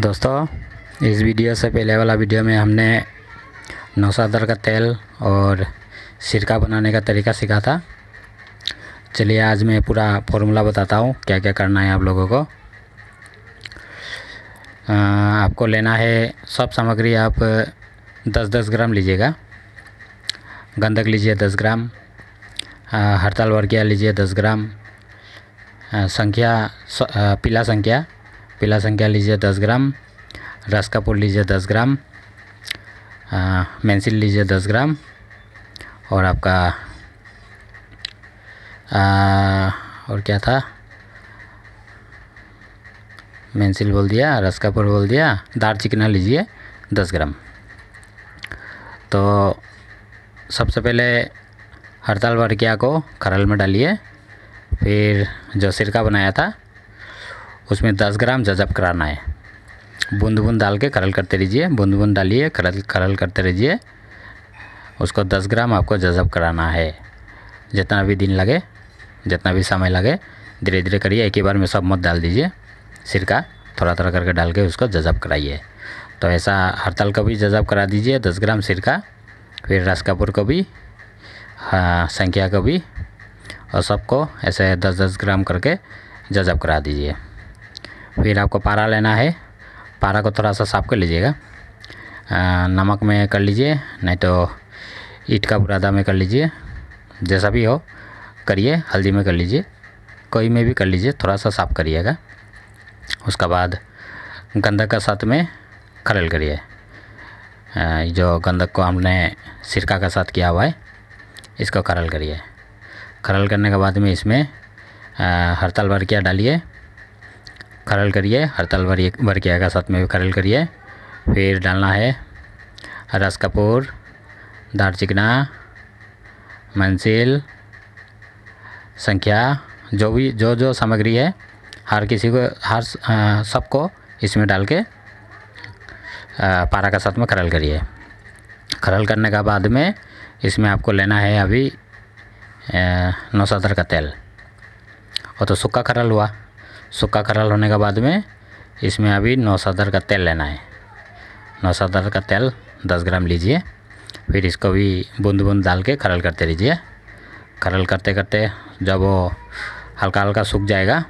दोस्तों इस वीडियो से पहले वाला वीडियो में हमने नौसादर का तेल और सिरका बनाने का तरीका सीखा था चलिए आज मैं पूरा फॉर्मूला बताता हूँ क्या क्या करना है आप लोगों को आ, आपको लेना है सब सामग्री आप दस दस ग्राम लीजिएगा गंदक लीजिए दस ग्राम हड़ताल वर्गिया लीजिए दस ग्राम संख्या पीला संख्या पीला संख्या लीजिए दस ग्राम रस का पुल लीजिए दस ग्राम मैंसिल लीजिए दस ग्राम और आपका आ, और क्या था मैंसिल बोल दिया रस का पुल बोल दिया दार चिकना लीजिए दस ग्राम तो सबसे पहले हड़ताल वर्किया को खरल में डालिए फिर जो सिरका बनाया था उसमें दस ग्राम जजब कराना है बूंद बूंद डाल के करल करते रहिए बूंद बूंद डालिए करल करल करते रहिए उसको दस ग्राम आपको जजब कराना है जितना भी दिन लगे जितना भी समय लगे धीरे धीरे करिए एक ही बार में सब मत डाल दीजिए सिरका थोड़ा थोड़ा करके डाल के उसको जजब कराइए तो ऐसा हड़ताल का भी जजब करा दीजिए दस ग्राम सिरका फिर रस कपूर को भी हाँ, संख्या को भी और सबको ऐसे दस दस ग्राम करके जजब करा दीजिए फिर आपको पारा लेना है पारा को थोड़ा सा साफ़ कर लीजिएगा नमक में कर लीजिए नहीं तो ईट का बुरादा में कर लीजिए जैसा भी हो करिए हल्दी में कर लीजिए कोई में भी कर लीजिए थोड़ा सा साफ़ करिएगा उसका बाद गंदक का साथ में खरल करिए जो गंदक को हमने सिरका का साथ किया हुआ है इसको खरल करिए खरल करने के बाद में इसमें हड़ताल भर किया डालिए करल करिए हड़ताल भरिए भर के आएगा साथ में भी करल करिए फिर डालना है रस कपूर दार चिकना मंजिल संख्या जो भी जो जो सामग्री है हर किसी को हर सबको इसमें डाल के पारा का साथ में करल करिए करल करने का बाद में इसमें आपको लेना है अभी नौसादर का तेल और तो सूखा करल हुआ सूखा कराल होने के बाद में इसमें अभी नौसादर का तेल लेना है नौसादर का तेल दस ग्राम लीजिए फिर इसको भी बूंद बूंद डाल के खरल करते रहिए खरल करते करते जब वो हल्का हल्का सूख जाएगा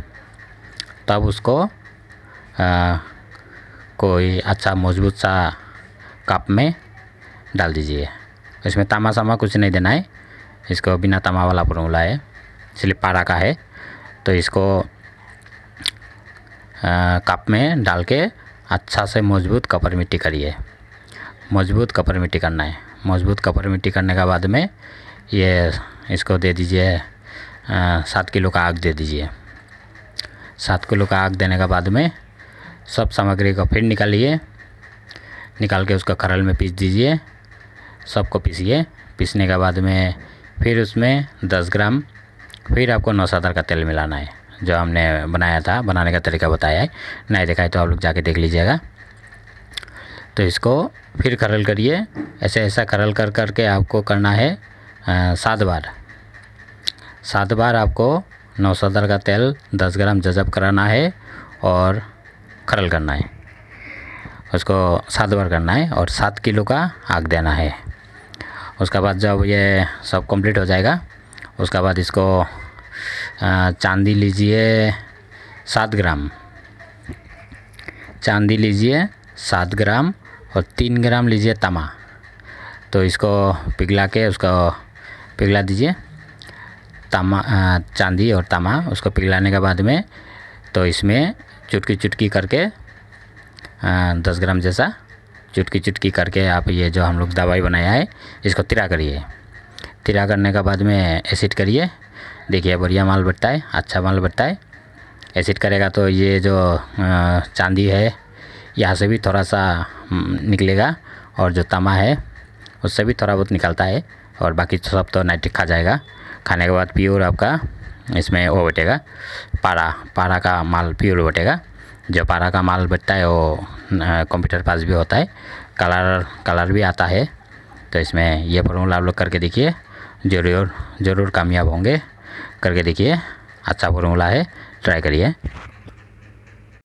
तब उसको आ, कोई अच्छा मजबूत सा कप में डाल दीजिए इसमें तामा सामा कुछ नहीं देना है इसको बिना तामा वाला फॉर्मूला है इसलिए पारा का है तो इसको कप में डाल के अच्छा से मजबूत कपर मिट्टी करिए मजबूत कपर मिट्टी करना है मजबूत कपर मिट्टी करने के बाद में ये इसको दे दीजिए सात किलो का आग दे दीजिए सात किलो का आग देने के बाद में सब सामग्री को फिर निकालिए निकाल के उसका खरल में पीस दीजिए सबको पीसिए पीसने के बाद में फिर उसमें दस ग्राम फिर आपको नौसादर का तेल मिलाना है जो हमने बनाया था बनाने का तरीका बताया है नहीं देखा है तो आप लोग जाके देख लीजिएगा तो इसको फिर करल करिए ऐसे ऐसा करल कर करके आपको करना है सात बार सात बार आपको नौ सदर का तेल दस ग्राम जजब कराना है और करल करना है उसको सात बार करना है और सात किलो का आग देना है उसका बाद जब ये सब कंप्लीट हो जाएगा उसका बाद इसको चांदी लीजिए सात ग्राम चांदी लीजिए सात ग्राम और तीन ग्राम लीजिए तमा तो इसको पिघला के उसको पिघला दीजिए तमा चांदी और तमा उसको पिघलाने के बाद में तो इसमें चुटकी चुटकी करके दस ग्राम जैसा चुटकी चुटकी करके आप ये जो हम लोग दवाई बनाया है इसको तिरा करिए तिरा करने के बाद में एसिड करिए देखिए बढ़िया माल बढ़ता है अच्छा माल बढ़ता है एसिड करेगा तो ये जो चांदी है यहाँ से भी थोड़ा सा निकलेगा और जो तमा है उससे भी थोड़ा बहुत निकलता है और बाकी सब तो नाइट्रिक खा जाएगा खाने के बाद प्योर आपका इसमें वो बटेगा पारा पारा का माल प्योर बटेगा जो पारा का माल बटता है वो कंप्यूटर पास भी होता है कलर कलर भी आता है तो इसमें ये फॉर्मूला आप लोग करके देखिए ज़रूर ज़रूर कामयाब होंगे करके देखिए अच्छा फॉर्मूला है ट्राई करिए